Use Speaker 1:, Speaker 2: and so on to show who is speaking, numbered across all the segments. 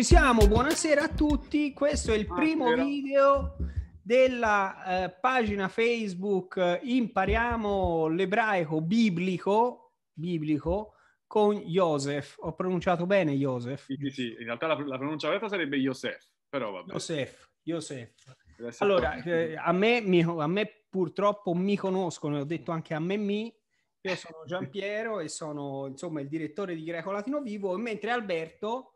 Speaker 1: Ci siamo, buonasera a tutti. Questo è il primo buonasera. video della eh, pagina Facebook eh, Impariamo l'ebraico biblico, biblico con Joseph. Ho pronunciato bene Joseph?
Speaker 2: Sì, sì, sì. in realtà la, la pronuncia vera sarebbe Joseph, però vabbè. Joseph,
Speaker 1: Joseph. Allora, eh, a, me, mi, a me purtroppo mi conoscono, ho detto anche a me mi, io sono Giampiero e sono insomma il direttore di Greco Latino Vivo, mentre Alberto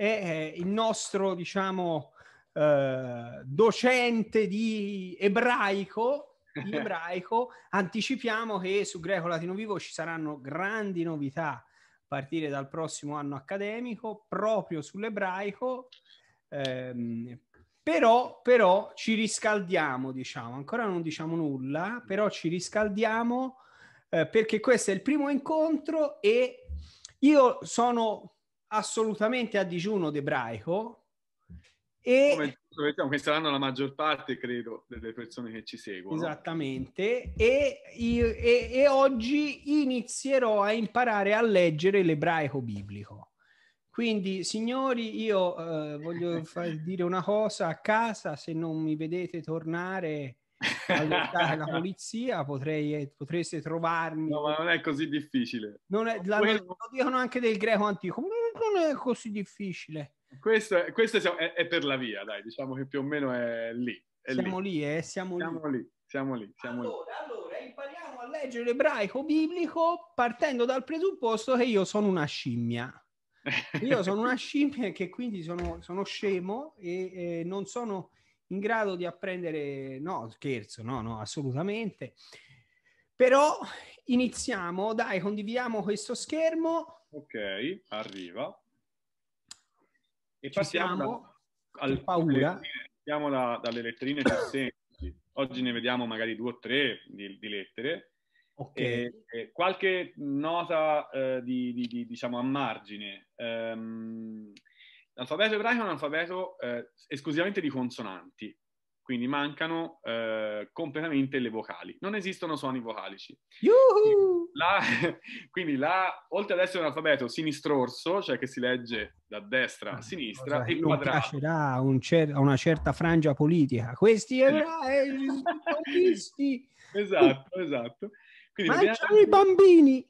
Speaker 1: è il nostro, diciamo, eh, docente di ebraico, di ebraico, anticipiamo che su Greco Latino Vivo ci saranno grandi novità a partire dal prossimo anno accademico proprio sull'ebraico. Ehm, però, però ci riscaldiamo, diciamo, ancora non diciamo nulla, però ci riscaldiamo eh, perché questo è il primo incontro e io sono assolutamente a digiuno d'ebraico. E...
Speaker 2: Come quest'anno la maggior parte, credo, delle persone che ci seguono. Esattamente.
Speaker 1: E, e, e oggi inizierò a imparare a leggere l'ebraico biblico. Quindi, signori, io eh, voglio far dire una cosa a casa, se non mi vedete tornare la polizia, potrei, eh, potreste trovarmi. No,
Speaker 2: ma non è così difficile.
Speaker 1: Non è, la, Lo dicono anche del greco antico non è così difficile.
Speaker 2: Questo, è, questo è, è, per la via, dai, diciamo che più o
Speaker 1: meno è lì. È siamo lì, lì eh, siamo, siamo lì. lì. Siamo lì, siamo allora, lì. Allora, impariamo a leggere l'ebraico biblico partendo dal presupposto che io sono una scimmia. Io sono una scimmia e che quindi sono, sono scemo e eh, non sono in grado di apprendere, no, scherzo, no, no, assolutamente. Però iniziamo, dai, condividiamo questo schermo
Speaker 2: Ok, arriva. E Ci passiamo al paura. Passiamo da, dalle letterine più semplici. Oggi ne vediamo magari due o tre di, di lettere.
Speaker 1: Okay. E,
Speaker 2: e qualche nota eh, di, di, diciamo a margine. Um, l'alfabeto ebraico è un alfabeto eh, esclusivamente di consonanti quindi mancano eh, completamente le vocali. Non esistono suoni vocalici. La, quindi la, oltre ad essere un alfabeto sinistro orso, cioè che si legge da destra a ah, sinistra, Cosa è non quadrato.
Speaker 1: piacerà un cer- una certa frangia politica. Questi ebrei, esatto, esatto. Quindi Mangiano anche... i bambini!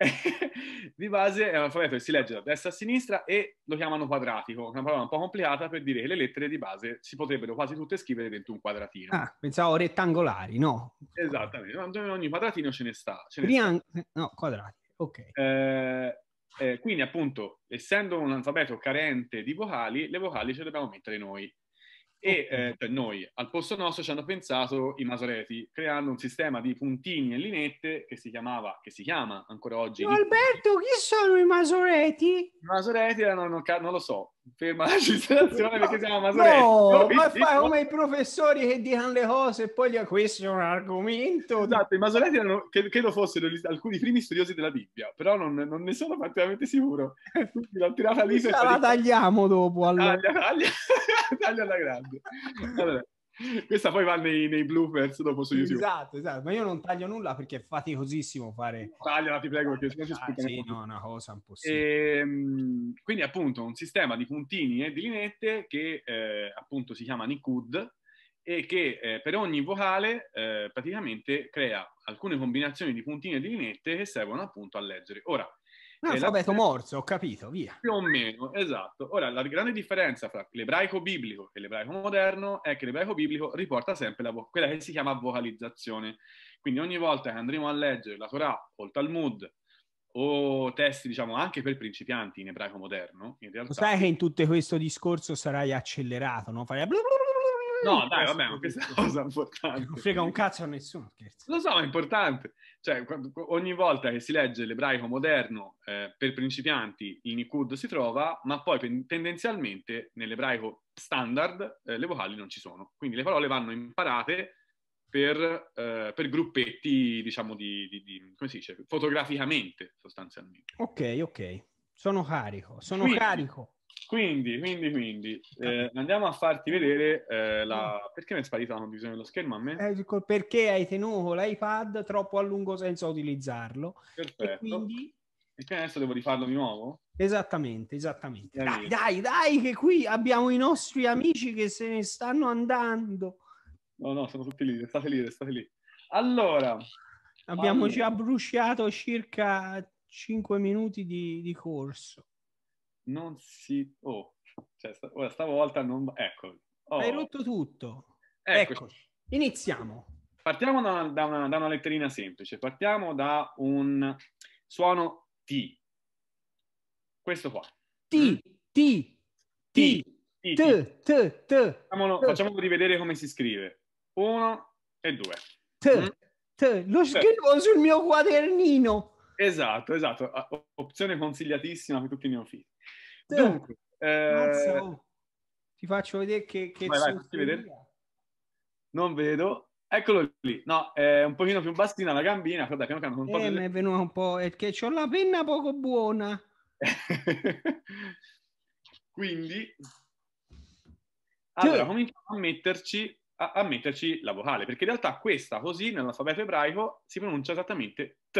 Speaker 2: di base è un alfabeto che si legge da destra a sinistra e lo chiamano quadratico, una parola un po' complicata per dire che le lettere di base si potrebbero quasi tutte scrivere dentro un quadratino.
Speaker 1: Ah, pensavo rettangolari, no?
Speaker 2: Esattamente, in ogni quadratino ce ne sta. Ce ne Triang-
Speaker 1: sta. Eh, no, quadrati, ok.
Speaker 2: Eh, eh, quindi appunto, essendo un alfabeto carente di vocali, le vocali ce le dobbiamo mettere noi. E eh, cioè noi al posto nostro ci hanno pensato i Masoreti creando un sistema di puntini e linette che si chiamava, che si chiama ancora oggi.
Speaker 1: Alberto, chi sono i Masoreti? I
Speaker 2: Masoreti erano, non, non lo so, ferma la citazione perché siamo masoretti. No, ma fai come
Speaker 1: i professori che dicono le cose e poi gli questo è un argomento. Esatto, i masoretti
Speaker 2: erano, credo fossero alcuni primi studiosi della Bibbia, però non, non ne sono particolarmente sicuro.
Speaker 1: Quindi l'ho tirata lì. La, la tagliamo dopo ah, allora. Taglia,
Speaker 2: taglia, taglia alla grande. Allora. Questa poi va nei, nei bloopers dopo su YouTube. Esatto,
Speaker 1: esatto, ma io non taglio nulla perché è faticosissimo fare...
Speaker 2: Tagliala, ti prego,
Speaker 1: perché sennò ci ah, sputtano. Sì, no, una cosa impossibile.
Speaker 2: E, ehm, quindi appunto un sistema di puntini e di linette che eh, appunto si chiama Nicud e che eh, per ogni vocale eh, praticamente crea alcune combinazioni di puntini e di linette che servono appunto a leggere. Ora,
Speaker 1: No, l'alfabeto la... morse, ho capito, via.
Speaker 2: Più o meno, esatto. Ora, la grande differenza fra l'ebraico biblico e l'ebraico moderno è che l'ebraico biblico riporta sempre la vo- quella che si chiama vocalizzazione. Quindi ogni volta che andremo a leggere la Torah o il Talmud o testi, diciamo, anche per principianti in ebraico moderno, in realtà... Lo sai che in
Speaker 1: tutto questo discorso sarai accelerato, no? Farai... Blablabla No, eh, dai, vabbè, ma
Speaker 2: questa è una cosa importante. Non frega un
Speaker 1: cazzo a nessuno,
Speaker 2: scherzo. Lo so, ma è importante. Cioè, quando, ogni volta che si legge l'ebraico moderno eh, per principianti, in Ikud si trova, ma poi pen- tendenzialmente nell'ebraico standard eh, le vocali non ci sono. Quindi le parole vanno imparate per, eh, per gruppetti, diciamo, di, di, di, come si dice, fotograficamente, sostanzialmente.
Speaker 1: Ok, ok. Sono carico, sono Quindi, carico.
Speaker 2: Quindi, quindi, quindi eh, andiamo a farti vedere eh, la... perché mi è sparita la condivisione dello schermo a me?
Speaker 1: Eh, perché hai tenuto l'iPad troppo a lungo senza utilizzarlo. Perfetto. E quindi... E quindi adesso devo rifarlo di nuovo? Esattamente, esattamente. Eh, dai, dai, dai, che qui abbiamo i nostri amici che se ne stanno andando. No, no, sono tutti lì, state lì, state lì. Allora... Abbiamo allora. già bruciato circa 5 minuti di, di corso
Speaker 2: non si... Oh, cioè, sta, ora stavolta non... Ecco. Oh. Hai rotto
Speaker 1: tutto. Ecco. ecco
Speaker 2: Iniziamo. Partiamo da una, da, una, da una, letterina semplice. Partiamo da un suono T. Questo qua. T, mm? T, T, T, T, T. Facciamolo, rivedere come si scrive. Uno e due. T, mm? T. Lo
Speaker 1: scrivo sul mio quadernino.
Speaker 2: Esatto, esatto. Ah, opzione consigliatissima per tutti i neofiti. Dunque, eh... Oh. ti faccio vedere che, che vai, vai, vedere. Non vedo. Eccolo lì, no, è un pochino più bassina la gambina, guarda che non eh, delle... è
Speaker 1: venuta un po', è che ho la penna poco buona.
Speaker 2: Quindi, cioè allora, cominciamo a metterci, a, a metterci la vocale, perché in realtà questa così nell'alfabeto ebraico si pronuncia esattamente T.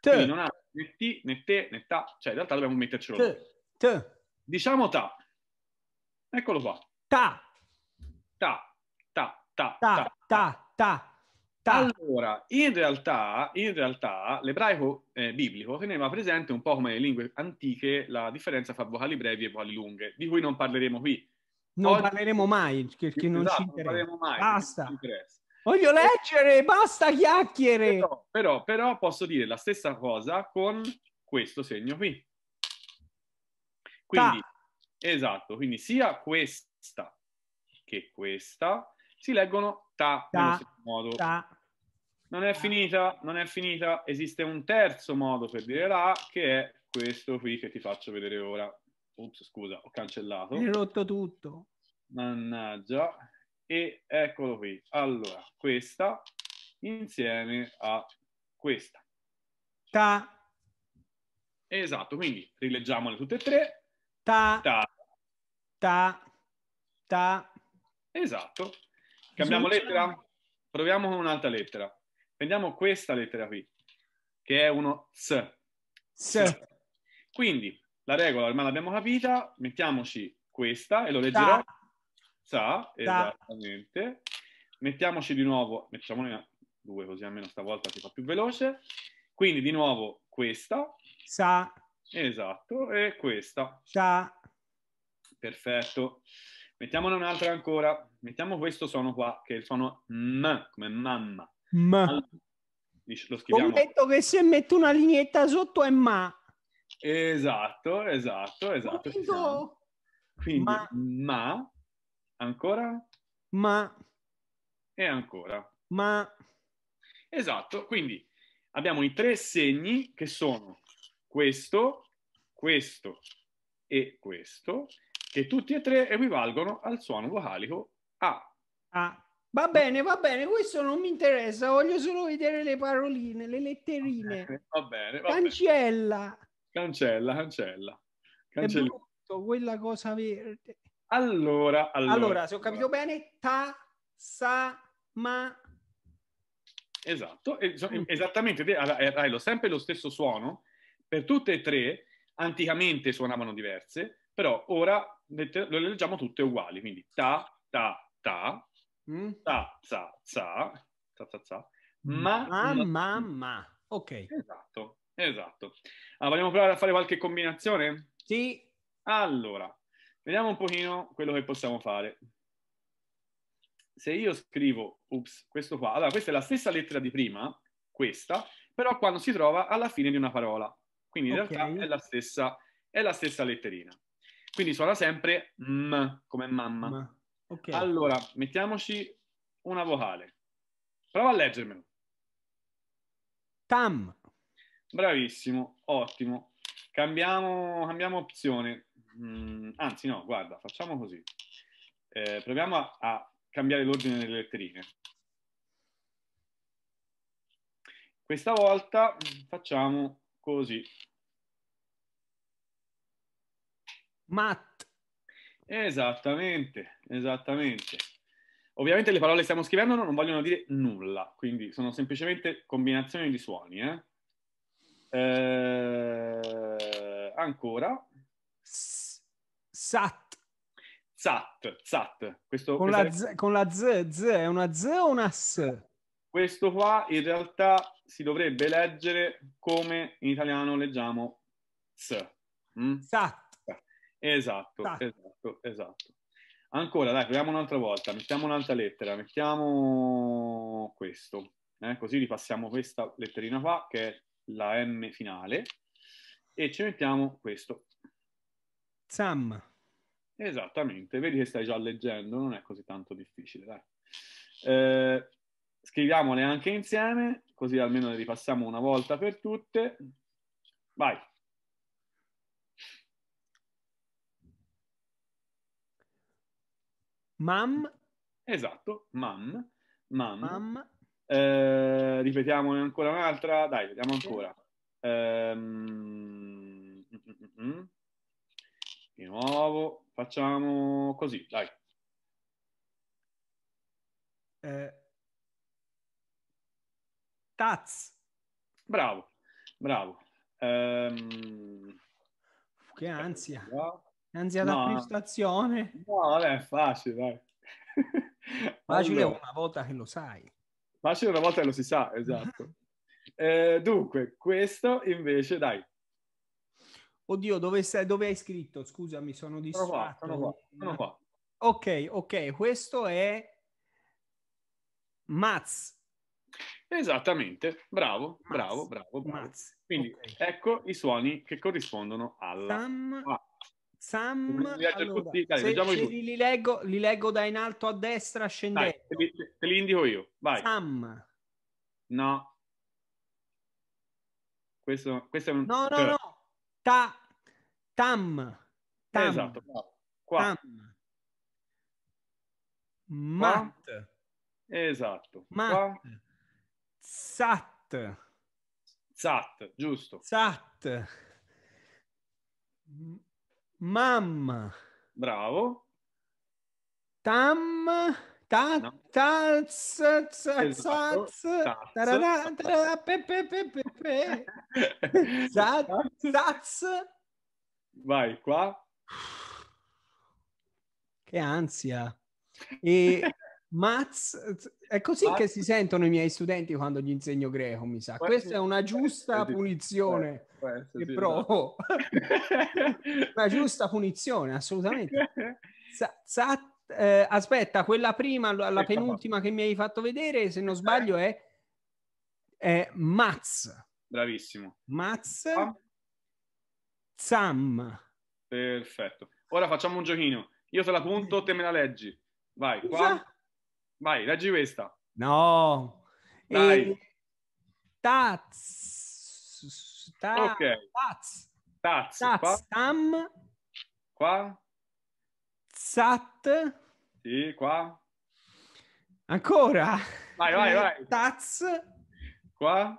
Speaker 2: T. Quindi non ha né T, né te né T, cioè in realtà dobbiamo mettercelo. T. T. Diciamo ta. Eccolo qua. Ta. Ta. Ta. Ta. Ta. Ta. ta. ta. Allora, in realtà, in realtà l'ebraico eh, biblico teneva presente un po' come le lingue antiche la differenza fra vocali brevi e vocali lunghe, di cui non parleremo qui.
Speaker 1: Non Oggi... parleremo mai, perché esatto, non esatto, ci interessa. Non mai. Basta. Voglio leggere, basta chiacchiere. Però,
Speaker 2: però, però posso dire la stessa cosa con questo segno qui. Quindi, esatto, quindi sia questa che questa si leggono ta, ta modo. Ta, non è finita, non è finita. Esiste un terzo modo per dire la che è questo qui che ti faccio vedere ora. Ups, scusa, ho cancellato. Mi
Speaker 1: rotto tutto.
Speaker 2: Mannaggia. E eccolo qui. Allora, questa insieme a questa. Ta. Esatto, quindi rileggiamole tutte e tre Ta. Ta.
Speaker 1: Ta. ta.
Speaker 2: Esatto. Cambiamo Giusto. lettera? Proviamo con un'altra lettera. Prendiamo questa lettera qui, che è uno S. S. Quindi, la regola ormai l'abbiamo capita, mettiamoci questa e lo leggerò. Sa, esattamente. Mettiamoci di nuovo, mettiamone due così almeno stavolta si fa più veloce. Quindi di nuovo questa. Sa. Esatto, e questa. Ciao. Perfetto. Mettiamone un'altra ancora. Mettiamo questo suono qua, che è il suono m, come mamma. M. Allora, lo scriviamo. Ho
Speaker 1: detto che se metto una lineetta sotto è ma.
Speaker 2: Esatto, esatto, esatto. Detto... Quindi ma. ma, ancora? Ma. E ancora. Ma. Esatto, quindi abbiamo i tre segni che sono questo, questo e questo, che tutti e tre equivalgono al suono vocalico
Speaker 1: A. Ah, va bene, va bene, questo non mi interessa, voglio solo vedere le paroline, le letterine. Va bene, va bene. Va cancella. Bene.
Speaker 2: Cancella, cancella. Cancella. È
Speaker 1: brutto, quella cosa verde.
Speaker 2: Allora, allora, allora se ho capito
Speaker 1: allora. bene, ta, sa, ma...
Speaker 2: Esatto, mm. esattamente, hai sempre lo stesso suono, per tutte e tre, anticamente suonavano diverse, però ora le leggiamo tutte uguali, quindi ta, ta, ta, mm. ta, za, za, za, za, za,
Speaker 1: ma, ma, ma, ma. Ok.
Speaker 2: Esatto, esatto. Allora, ah, vogliamo provare a fare qualche combinazione? Sì. Allora, vediamo un pochino quello che possiamo fare. Se io scrivo, ups, questo qua, allora questa è la stessa lettera di prima, questa, però quando si trova alla fine di una parola. Quindi in okay. realtà è la, stessa, è la stessa letterina. Quindi suona sempre m come mamma. Ma. Okay. Allora, mettiamoci una vocale. Prova a leggermelo. Tam. Bravissimo, ottimo. Cambiamo, cambiamo opzione. Mm, anzi, no, guarda, facciamo così. Eh, proviamo a, a, cambiare l'ordine delle letterine. Questa volta facciamo Così. Matt. Esattamente, esattamente. Ovviamente le parole che stiamo scrivendo non vogliono dire nulla, quindi sono semplicemente combinazioni di suoni. Eh? Eh, ancora. Sat. Zat, zat. Questo, con, la z, è...
Speaker 1: con la z, z, è una z o una s?
Speaker 2: Questo qua in realtà si dovrebbe leggere come in italiano leggiamo s. Mm?
Speaker 1: Esatto.
Speaker 2: Esatto, esatto, esatto. Ancora, dai, proviamo un'altra volta. Mettiamo un'altra lettera. Mettiamo questo. Eh? Così ripassiamo questa letterina qua, che è la M finale. E ci mettiamo questo. Sam. Esattamente. Vedi che stai già leggendo, non è così tanto difficile, dai. Eh, scriviamole anche insieme, così almeno le ripassiamo una volta per tutte. Vai. Mam. Esatto, mam. Mam. mam. Eh, ripetiamone ancora un'altra. Dai, vediamo ancora. Ehm... Mm, mm, mm, Di nuovo, facciamo così, dai. Eh, Taz.
Speaker 1: Bravo, bravo. Um, che ansia. Eh, ansia no. da prestazione. No, vabbè, è facile, dai. Facile allora. una volta che lo sai.
Speaker 2: Facile una volta che lo si sa, esatto. eh, dunque, questo invece, dai.
Speaker 1: Oddio, dove, sei, dove hai scritto? Scusa, mi sono distratto. Sono qua, sono qua, sono qua. Ok, ok, questo è
Speaker 2: Maz Esattamente, bravo, bravo, bravo. bravo. Quindi okay. ecco i suoni che corrispondono alla...
Speaker 1: Sam... li, leggo, da in alto a destra scendendo.
Speaker 2: Dai, te, te, li indico io, vai.
Speaker 1: Sam.
Speaker 2: No. Questo, questo è un... No, no, cioè no.
Speaker 1: Ta, tam. Tam. Esatto, Qua. Tam. Mat.
Speaker 2: Esatto. Mat. Qua.
Speaker 1: Sat.
Speaker 2: Sat, giusto. Sat.
Speaker 1: Mamma. Bravo. Tam. Ta, no. Taz. Zaz. Zaz. Vai qua. Che ansia. E Maz, è così Maz... che si sentono i miei studenti quando gli insegno greco, mi sa. Questa è una giusta punizione questo, che sì, provo. No. Esatto. una giusta punizione, assolutamente. Sa, sa, eh, aspetta, quella prima, la, la penultima che mi hai fatto vedere, se non eh. sbaglio, è, è Maz.
Speaker 2: Bravissimo.
Speaker 1: Maz. Ah. Zam.
Speaker 2: Perfetto. Ora facciamo un giochino. Io te la punto, te me la leggi. Vai, Scusa? qua. Vai, leggi questa.
Speaker 1: No. Dai. Taz. Ta... Ok.
Speaker 2: Taz.
Speaker 1: Taz. Taz. Tam. Qua. Zat. Sì, qua. Ancora.
Speaker 2: Vai, vai, vai. Taz. Qua.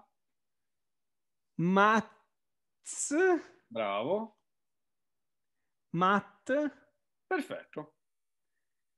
Speaker 1: Matz.
Speaker 2: Bravo.
Speaker 1: Matt. Perfetto.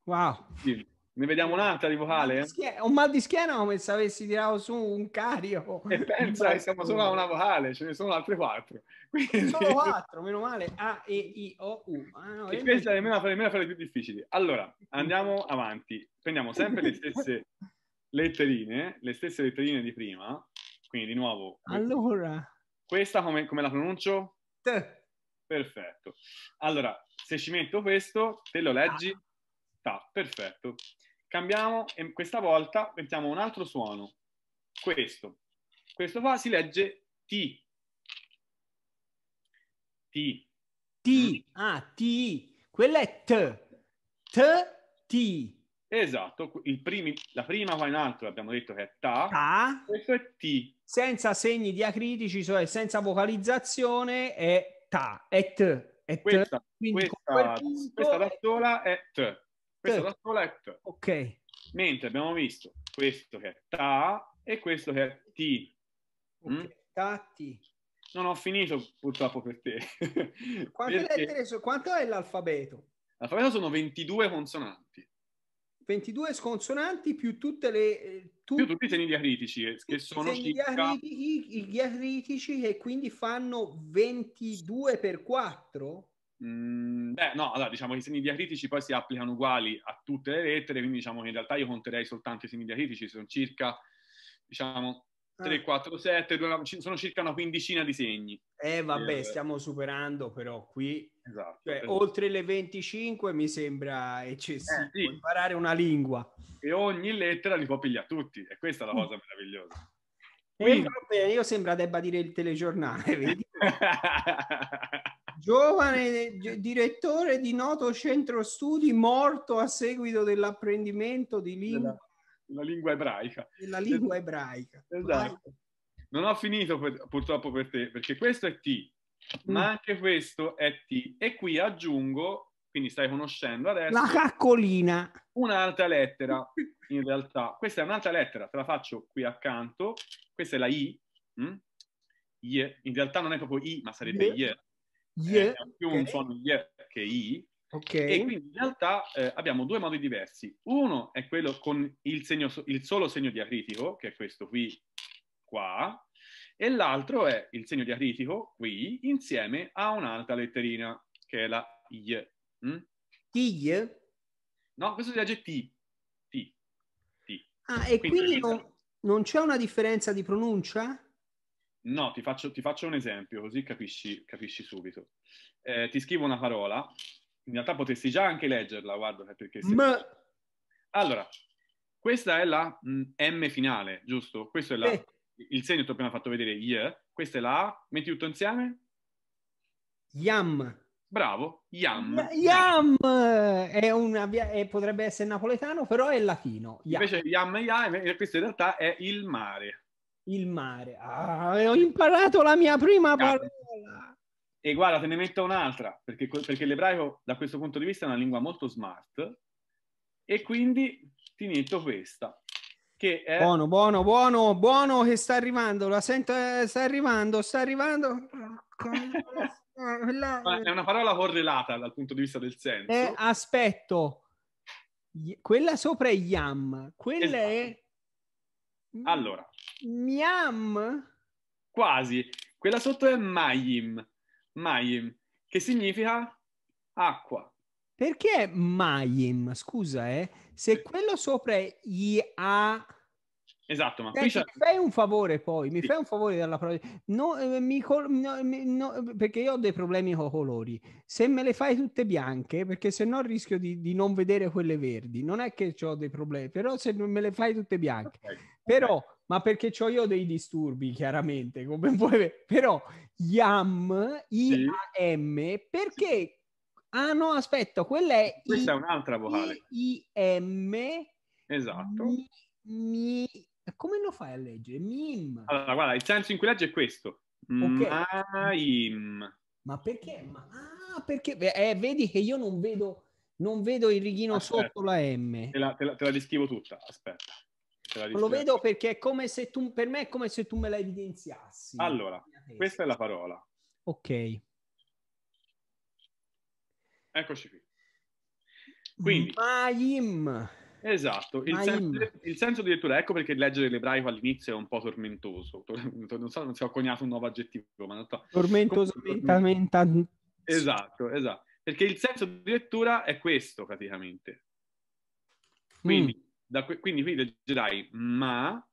Speaker 1: Wow.
Speaker 2: Sì. Ne vediamo un'altra di vocale?
Speaker 1: Ho un mal di schiena come se avessi tirato su un cario. E pensa che siamo solo a una vocale,
Speaker 2: ce ne sono altre quattro. Quindi... Solo
Speaker 1: quattro, meno male. A, E, I, O, U. Ah, no, e è questa
Speaker 2: nemmeno fare, nemmeno fare più difficili. Allora, andiamo avanti. Prendiamo sempre le stesse letterine, le stesse letterine di prima. Quindi di nuovo...
Speaker 1: Allora...
Speaker 2: Questa come, come la pronuncio? T. Perfetto. Allora, se ci metto questo, te lo leggi? Ah Ta, perfetto. Cambiamo e questa volta mettiamo un altro suono. Questo. Questo
Speaker 1: qua si legge T. T. T. Ah, T. Quella è T. T. T.
Speaker 2: Esatto, primi, la prima qua in alto abbiamo detto che è ta,
Speaker 1: ta, questo è T. Senza segni diacritici, cioè senza vocalizzazione è ta, è t. È t. Questa, questa, questa da
Speaker 2: sola è t. Questo certo. da Ok. Mentre abbiamo visto questo che è ta e questo che è ti. Okay. Mm? Ta, ti. Non ho finito purtroppo per te. Quante Perché... lettere
Speaker 1: so- Quanto è l'alfabeto?
Speaker 2: L'alfabeto sono 22 consonanti. 22
Speaker 1: consonanti più tutte le... Eh, tu... più tutti i segni diacritici eh, che sono segni circa... diacritici, diacritici che quindi fanno 22 per 4?
Speaker 2: Mm, beh, no, allora diciamo che i segni diacritici poi si applicano uguali a tutte le lettere, quindi diciamo che in realtà io conterei soltanto i segni diacritici, sono circa, diciamo, 3, 4, 7, 2, sono circa una quindicina di segni.
Speaker 1: Eh vabbè, eh, stiamo superando però qui. Esatto, cioè, esatto. Oltre le 25 mi sembra eccessivo eh, sì. imparare una lingua.
Speaker 2: E ogni lettera li può pigliare tutti, e questa è la cosa meravigliosa.
Speaker 1: Quindi... Eh, vabbè, io sembra debba dire il telegiornale, vedi? giovane direttore di noto centro studi morto a seguito dell'apprendimento di lingua,
Speaker 2: della, lingua ebraica. la lingua
Speaker 1: ebraica. Esatto.
Speaker 2: Non ho finito per, purtroppo per te, perché questo è T, mm. ma anche questo è T. E qui aggiungo, quindi stai conoscendo adesso... La
Speaker 1: caccolina.
Speaker 2: Un'altra lettera, in realtà. Questa è un'altra lettera, te la faccio qui accanto. Questa è la I. Mm? Yeah. In realtà non è proprio I, ma sarebbe yeah. yeah yeah. eh, più okay. un suono yeah che i.
Speaker 1: Okay. E quindi
Speaker 2: in realtà eh, abbiamo due modi diversi. Uno è quello con il, segno, il solo segno diacritico, che è questo qui, qua, e l'altro è il segno diacritico, qui, insieme a un'altra letterina, che è la I. Mm? I? No, questo si legge T. T. T. Ah, e quindi, quindi non,
Speaker 1: non c'è una differenza di pronuncia?
Speaker 2: No, ti faccio, ti faccio un esempio, così capisci, capisci subito. Eh, ti scrivo una parola, in realtà potresti già anche leggerla, guarda, perché... Se... Ma... Allora, questa è la mm, M finale, giusto? Questo è la... Eh. Il segno ti ho appena fatto vedere, yeah. questa è la A, metti tutto insieme?
Speaker 1: Yam.
Speaker 2: Bravo, yam.
Speaker 1: Yam è una, è, potrebbe essere napoletano, però è latino. Yam.
Speaker 2: Invece yam e yam, questo in realtà è il mare.
Speaker 1: Il mare. Ah, ho imparato la mia prima parola.
Speaker 2: E guarda, te ne metto un'altra, perché, perché l'ebraico da questo punto di vista è una lingua molto smart e quindi ti metto questa. Che è... Buono,
Speaker 1: buono, buono, buono che sta arrivando, la sento, eh, sta arrivando, sta arrivando. è
Speaker 2: una parola correlata dal punto di vista del senso. Eh,
Speaker 1: aspetto, quella sopra è yam, quella esatto. è allora. Miam?
Speaker 2: Quasi. Quella sotto è Mayim. Mayim, che significa acqua.
Speaker 1: Perché Mayim? Scusa, eh. Se quello sopra è Ia...
Speaker 2: Esatto, ma qui c'è...
Speaker 1: fai un favore poi, mi sì. fai un favore dalla prova. No, eh, mi col... no, mi, no, perché io ho dei problemi con i colori. Se me le fai tutte bianche, perché se no rischio di, di, non vedere quelle verdi. Non è che ho dei problemi, però se me le fai tutte bianche. Okay. Però, ma perché ho io dei disturbi, chiaramente, come puoi Però, IAM, IAM, perché... Ah no, aspetta, quella è... Questa I, è un'altra vocale. IAM. Esatto. Mi, come lo fai a leggere? Mim.
Speaker 2: Allora, guarda, il senso in cui legge è questo. Okay. Maim.
Speaker 1: Ma perché? Ma, ah, perché? Eh, vedi che io non vedo, non vedo il righino aspetta. sotto la M. Te
Speaker 2: la, te, la, te la descrivo tutta, aspetta. Lo vedo
Speaker 1: perché è come se tu, per me è come se tu me la evidenziassi. Allora,
Speaker 2: questa è la parola. Ok. Eccoci qui. Quindi,
Speaker 1: Maim.
Speaker 2: Esatto, il senso, il senso, di lettura, ecco perché leggere l'ebraico all'inizio è un po' tormentoso. Non so, se ho coniato un nuovo aggettivo, ma non so. Tormentoso,
Speaker 1: tormentoso.
Speaker 2: Esatto, esatto. Perché il senso di lettura è questo praticamente. Mm. Quindi, mm da que- quindi qui del Jedi, ma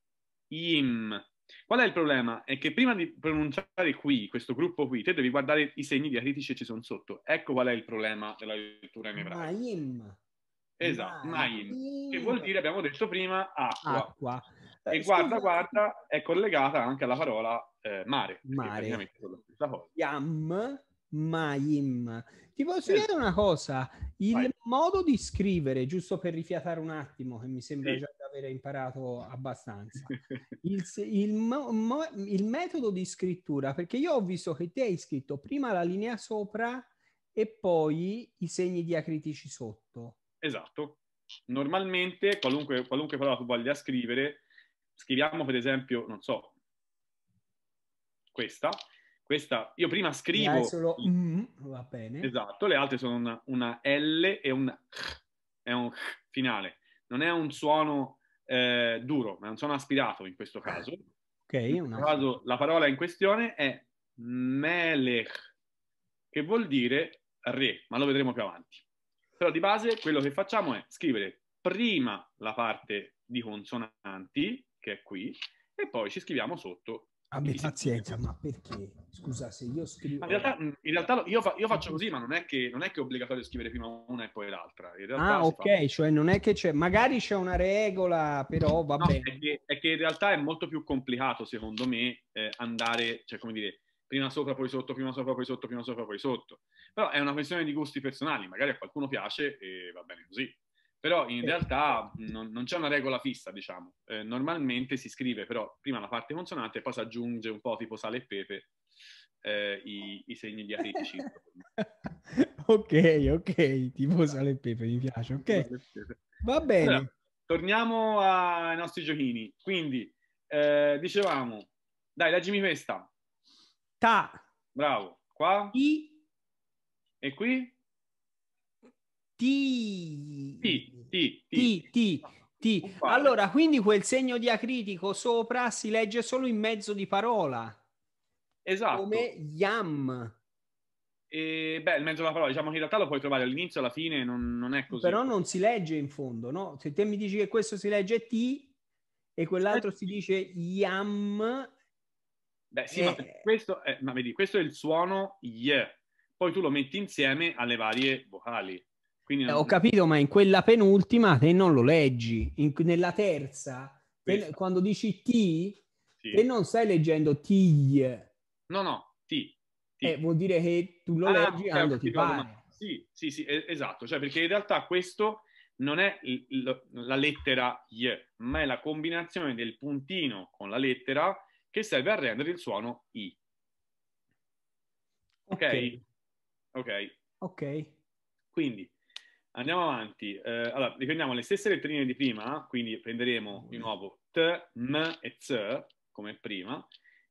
Speaker 2: im. Qual è il problema? È che prima di pronunciare qui, questo gruppo qui, te devi guardare i segni diacritici che ci sono sotto. Ecco qual è il problema della lettura in ebraico. Maim. Esatto, maim, maim. Che vuol dire, abbiamo detto prima, acqua. acqua. E eh, guarda, guarda, è collegata anche alla parola eh, mare. Mare.
Speaker 1: Yam Maim. Ti posso chiedere una cosa? Il Vai. modo di scrivere, giusto per rifiatare un attimo, che mi sembra sì. già di aver imparato abbastanza, il, il, mo, il, metodo di scrittura, perché io ho visto che ti hai scritto prima la linea sopra e poi i segni diacritici sotto.
Speaker 2: Esatto. Normalmente, qualunque, qualunque parola tu voglia scrivere, scriviamo per esempio, non so, questa, questa, io prima scrivo... è
Speaker 1: solo mm, va bene.
Speaker 2: Esatto, le altre sono una, una L e un è un finale. Non è un suono eh, duro, ma è un suono aspirato in questo caso. Ah,
Speaker 1: ok, in questo
Speaker 2: caso, la parola in questione è melech, che vuol dire re, ma lo vedremo più avanti. Però di base quello che facciamo è scrivere prima la parte di consonanti, che è qui, e poi ci scriviamo sotto
Speaker 1: Abbi pazienza, ma perché? Scusa, se io scrivo... In realtà,
Speaker 2: in realtà io, fa, io, faccio così, ma non è, che, non è, che, è obbligatorio scrivere prima una e poi l'altra. ah, ok, fa...
Speaker 1: cioè non è che c'è... Magari c'è una regola, però va no, bene.
Speaker 2: È che, è che, in realtà è molto più complicato, secondo me, eh, andare, cioè come dire, prima sopra, poi sotto, prima sopra, poi sotto, prima sopra, poi sotto. Però è una questione di gusti personali, magari a qualcuno piace e va bene così però in realtà non, non c'è una regola fissa, diciamo. Eh, normalmente si scrive però prima la parte consonante e poi si aggiunge un po' tipo sale e pepe eh, i, i, segni diacritici.
Speaker 1: ok, ok, tipo esatto. sale e pepe, mi piace, ok. Va bene. Allora,
Speaker 2: torniamo ai nostri giochini. Quindi, eh, dicevamo, dai, leggimi questa. Ta. Bravo. Qua. I. E
Speaker 1: qui? T. T, T, T. T. Allora, quindi quel segno diacritico sopra si legge solo in mezzo di parola. Esatto. Come yam.
Speaker 2: E, beh, in mezzo della parola, diciamo che in realtà lo puoi trovare all'inizio, alla fine, non, non è così. Però non
Speaker 1: si legge in fondo, no? Se te mi dici che questo si legge T e quell'altro si dice yam...
Speaker 2: Beh sì, e... ma, eh. questo è, eh, ma vedi, questo è il suono Y. Poi tu lo metti insieme
Speaker 1: alle varie vocali. Eh, non... ho capito, ma in quella penultima te non lo leggi, in, nella terza, te, quando dici T, sì. te non stai leggendo T.
Speaker 2: No, no, T. ti.
Speaker 1: Eh, vuol dire che tu lo ah, leggi okay, quando ti pare.
Speaker 2: Ma... Sì, sì, sì, esatto, cioè perché in realtà questo non è il, la lettera Y, ma è la combinazione del puntino con la lettera che serve a rendere il suono I. Ok? Ok. Ok. okay. Quindi Andiamo avanti. Eh, allora, riprendiamo le stesse letterine di prima, quindi prenderemo di nuovo T, M e Z come prima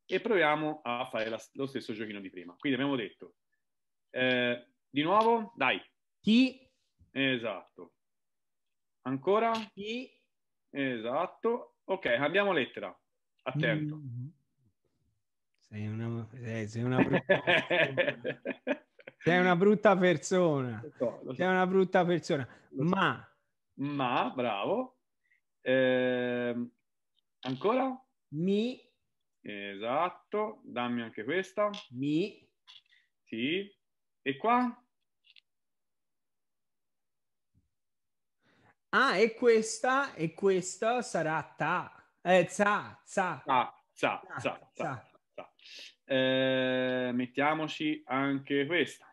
Speaker 2: e proviamo a fare la, lo stesso giochino di prima. Quindi abbiamo detto, eh, di nuovo, dai. T. Esatto. Ancora? T. Esatto. Ok, abbiamo lettera. Attento. Mm-hmm.
Speaker 1: Sei una... Sei una... Sei una brutta persona. So, so. Sei una brutta persona. So. Ma...
Speaker 2: Ma, bravo. Eh, ancora? Mi. Esatto. Dammi anche questa. Mi. Sì. E qua?
Speaker 1: Ah, e questa, e questa sarà ta. Eh, za, za.
Speaker 2: Ah, za, za,
Speaker 1: za. za.
Speaker 2: Eh, mettiamoci anche questa.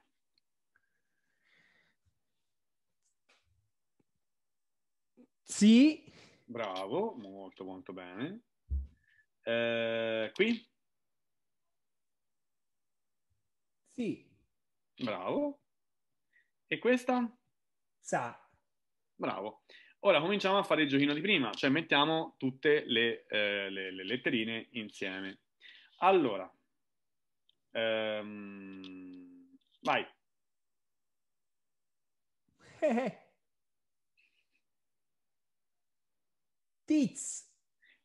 Speaker 2: Sì. Bravo, molto molto bene. Eh, qui? Sì. Bravo. E questa? Sa. Bravo. Ora cominciamo a fare il giochino di prima, cioè mettiamo tutte le, eh, le, le letterine insieme. Allora, ehm, vai. Eh, eh. Tiz.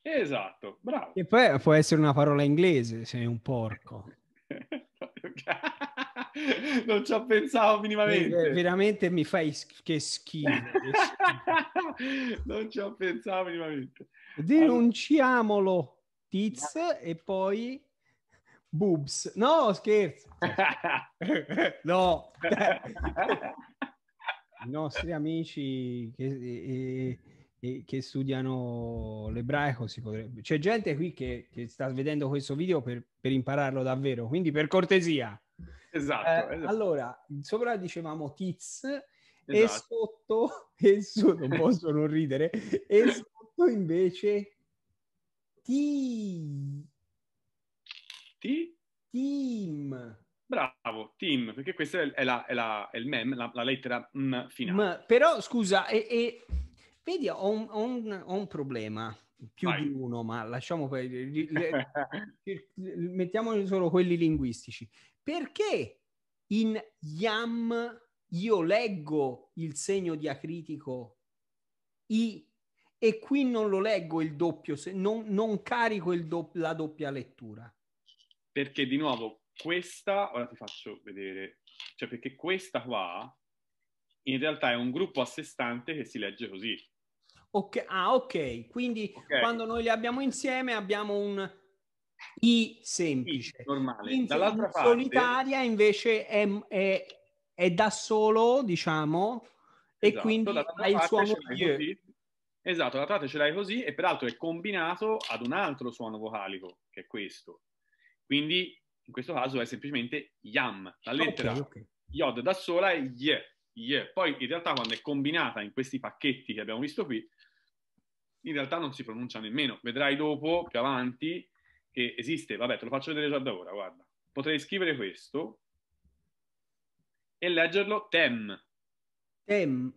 Speaker 2: Esatto, bravo.
Speaker 1: E poi può essere una parola inglese, sei un porco.
Speaker 2: non ci ho pensato minimamente. Eh,
Speaker 1: veramente mi fai sch- che schifo. non ci ho pensato minimamente. Denunciamolo, Tiz, e poi boobs. No, scherzo. no. I nostri amici che... E, eh, eh, che studiano l'ebraico. Si potrebbe... C'è gente qui che, che sta vedendo questo video per, per, impararlo davvero, quindi per cortesia. Esatto. Eh, esatto. Allora, sopra dicevamo tiz esatto. e sotto, e su, non posso non ridere, e sotto invece ti... Ti? Team.
Speaker 2: Bravo, team, perché questa è, la, è, la, è il meme, la, la lettera M finale. Ma,
Speaker 1: però scusa, e, e Vedi, ho un, ho un, ho un problema, più Vai. di uno, ma lasciamo per... Le, mettiamoli solo quelli linguistici. Perché in YAM io leggo il segno diacritico I e qui non lo leggo il doppio, se, non, non carico do, la doppia lettura?
Speaker 2: Perché di nuovo questa, ora ti faccio vedere, cioè perché questa qua in realtà è un gruppo a sé stante che si legge così.
Speaker 1: Ok, ah, ok. Quindi okay. quando noi li abbiamo insieme abbiamo un I semplice. I, normale. In, Dall'altra parte... Solitaria invece è, è, è, da solo, diciamo, esatto. e quindi ha il suo
Speaker 2: Esatto, la trata ce l'hai così e peraltro è combinato ad un altro suono vocalico, che è questo. Quindi in questo caso è semplicemente yam, la lettera okay, okay. yod da sola è ye, ye. Poi in realtà quando è combinata in questi pacchetti che abbiamo visto qui, in realtà non si pronuncia nemmeno. Vedrai dopo, più avanti, che esiste. Vabbè, te lo faccio vedere già da ora, guarda. Potrei scrivere questo e leggerlo tem. Tem.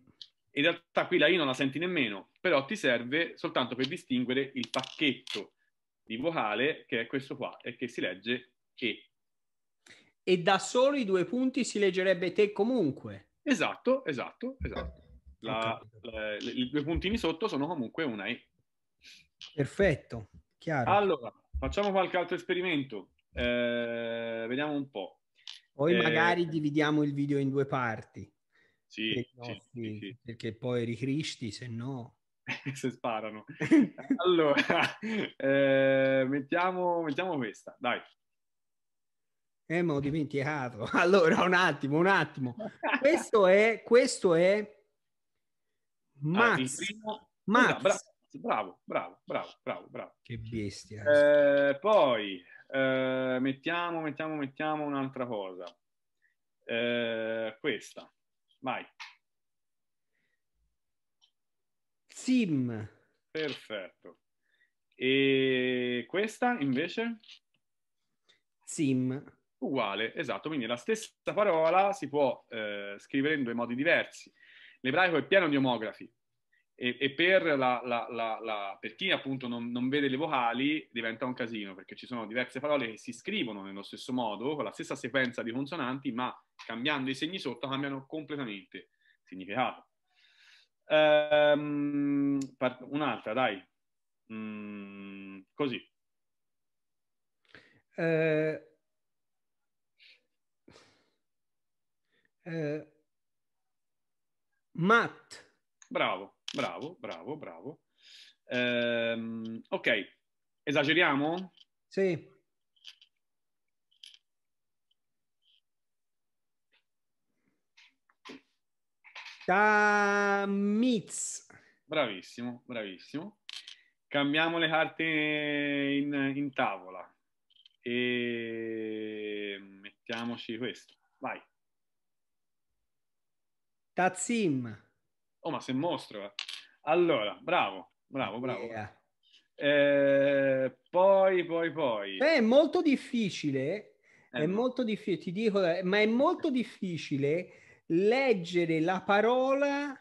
Speaker 2: In realtà qui la I non la senti nemmeno, però ti serve soltanto per distinguere il pacchetto di vocale, che è questo qua, e che si legge E.
Speaker 1: E da solo i due punti si leggerebbe te comunque.
Speaker 2: Esatto, esatto, esatto. La, la, I due puntini sotto sono comunque una E.
Speaker 1: Perfetto, chiaro.
Speaker 2: Allora, facciamo qualche altro esperimento. Eh, vediamo un po'. Poi eh, magari
Speaker 1: dividiamo il video in due parti. Sì, nostri, sì, sì. perché poi ricristi, se no... se sparano. allora, eh, mettiamo, mettiamo questa, dai. Eh, ma ho dimenticato. Allora, un attimo, un attimo. Questo è, questo è Max. Eh, primo... Max. Bravo, bravo, bravo, bravo, bravo. Che bestia. Eh, poi
Speaker 2: eh, mettiamo, mettiamo, mettiamo un'altra cosa. Eh, questa. Vai.
Speaker 1: Sim.
Speaker 2: Perfetto. E questa invece? Sim. Uguale, esatto, quindi la stessa parola si può eh, scrivere in due modi diversi l'ebraico è pieno di omografi e, e per, la, la, la, per, chi appunto non, non, vede le vocali diventa un casino perché ci sono diverse parole che si scrivono nello stesso modo, con la stessa sequenza di consonanti, ma cambiando i segni sotto cambiano completamente significato. Um, un'altra, dai. Mm, così.
Speaker 1: Uh, uh. Matt.
Speaker 2: Bravo, bravo, bravo, bravo. Ehm, ok, esageriamo? Sì.
Speaker 1: Tamiz.
Speaker 2: Bravissimo, bravissimo. Cambiamo le carte in, in tavola e mettiamoci questo. Vai.
Speaker 1: Tazim.
Speaker 2: Oh, ma se mostro. Eh. Allora, bravo, bravo, bravo. Yeah. Eh, poi, poi, poi. Beh, è
Speaker 1: molto difficile, eh, è no. molto difficile, ti dico, ma è molto difficile leggere la parola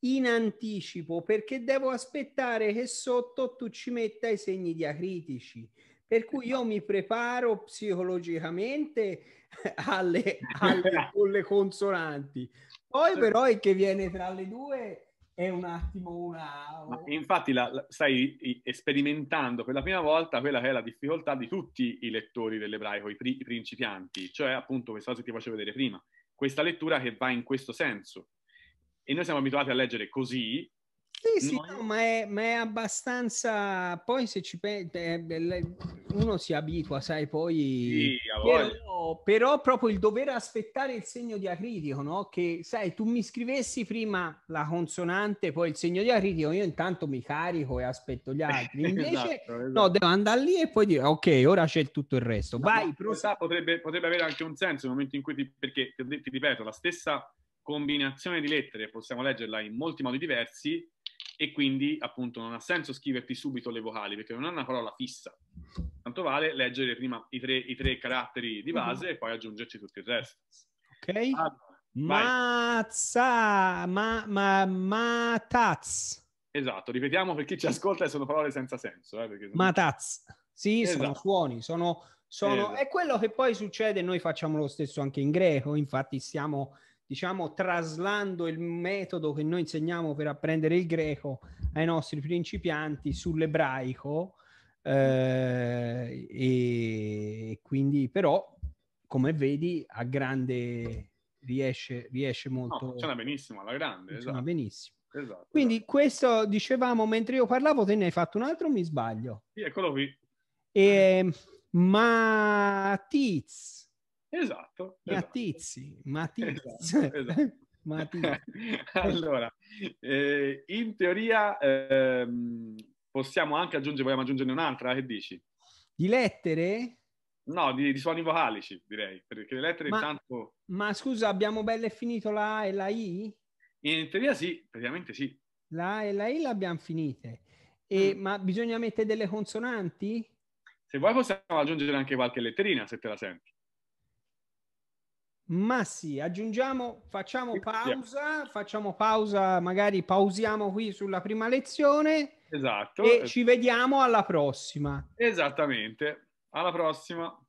Speaker 1: in anticipo perché devo aspettare che sotto tu ci metta i segni diacritici. Per cui io mi preparo psicologicamente alle, alle, alle consonanti, poi però il che viene tra le due è un attimo una... Ma infatti
Speaker 2: la, la, stai sperimentando per la prima volta quella che è la difficoltà di tutti i lettori dell'ebraico, i, pri, i principianti, cioè appunto questa cosa che ti facevo vedere prima, questa lettura che va in questo senso. E noi siamo abituati a leggere così
Speaker 1: sì, sì, no, ma, è, ma, è, abbastanza... Poi se ci pensi, uno si abitua, sai, poi... Sì, però, però, proprio il dover aspettare il segno diacritico, no? Che, sai, tu mi scrivessi prima la consonante, poi il segno diacritico, io intanto mi carico e aspetto gli altri. Invece, esatto, esatto. no, devo andare lì e poi dire, ok, ora c'è tutto il resto. Ma Vai,
Speaker 2: però... Potrebbe, potrebbe, avere anche un senso nel momento in cui... Ti, perché, ti ripeto, la stessa combinazione di lettere, possiamo leggerla in molti modi diversi, e quindi appunto non ha senso scriverti subito le vocali perché non è una parola fissa. Tanto vale leggere prima i tre, i tre caratteri di mm-hmm. base mm-hmm. e poi aggiungerci tutto il resto.
Speaker 1: Ok. Ah, Mazza, ma, ma, mataz. Esatto, ripetiamo
Speaker 2: per chi ci ascolta e sono parole senza senso. Eh, sono... Mataz.
Speaker 1: Sì, esatto. sono suoni, sono... sono... Esatto. È quello che poi succede, noi facciamo lo stesso anche in greco, infatti stiamo diciamo, traslando il metodo che noi insegniamo per apprendere il greco ai nostri principianti sull'ebraico. Eh, e quindi, però, come vedi, a grande riesce, riesce molto. No, funziona
Speaker 2: benissimo, alla grande. Funziona esatto. benissimo. Esatto,
Speaker 1: Quindi esatto. questo dicevamo mentre io parlavo, te ne hai fatto un altro, mi sbaglio. Sì, eccolo qui. E, ehm, ma Tiz, Esatto, esatto. Matizzi, Matizzi. Esatto, esatto. allora,
Speaker 2: eh, in teoria eh, possiamo anche aggiungere, vogliamo aggiungerne un'altra, che dici?
Speaker 1: Di lettere?
Speaker 2: No, di, di suoni vocalici, direi, perché le lettere ma, intanto...
Speaker 1: Ma scusa, abbiamo belle finito la A e la I?
Speaker 2: In teoria sì, praticamente sì.
Speaker 1: La A e la I l'abbiamo abbiamo finite. E, mm. Ma bisogna mettere delle consonanti?
Speaker 2: Se vuoi possiamo aggiungere anche qualche letterina, se te la senti.
Speaker 1: Ma sì, aggiungiamo, facciamo pausa, facciamo pausa, magari pausiamo qui sulla prima lezione.
Speaker 2: Esatto. E ci vediamo
Speaker 1: alla prossima.
Speaker 2: Esattamente. Alla prossima.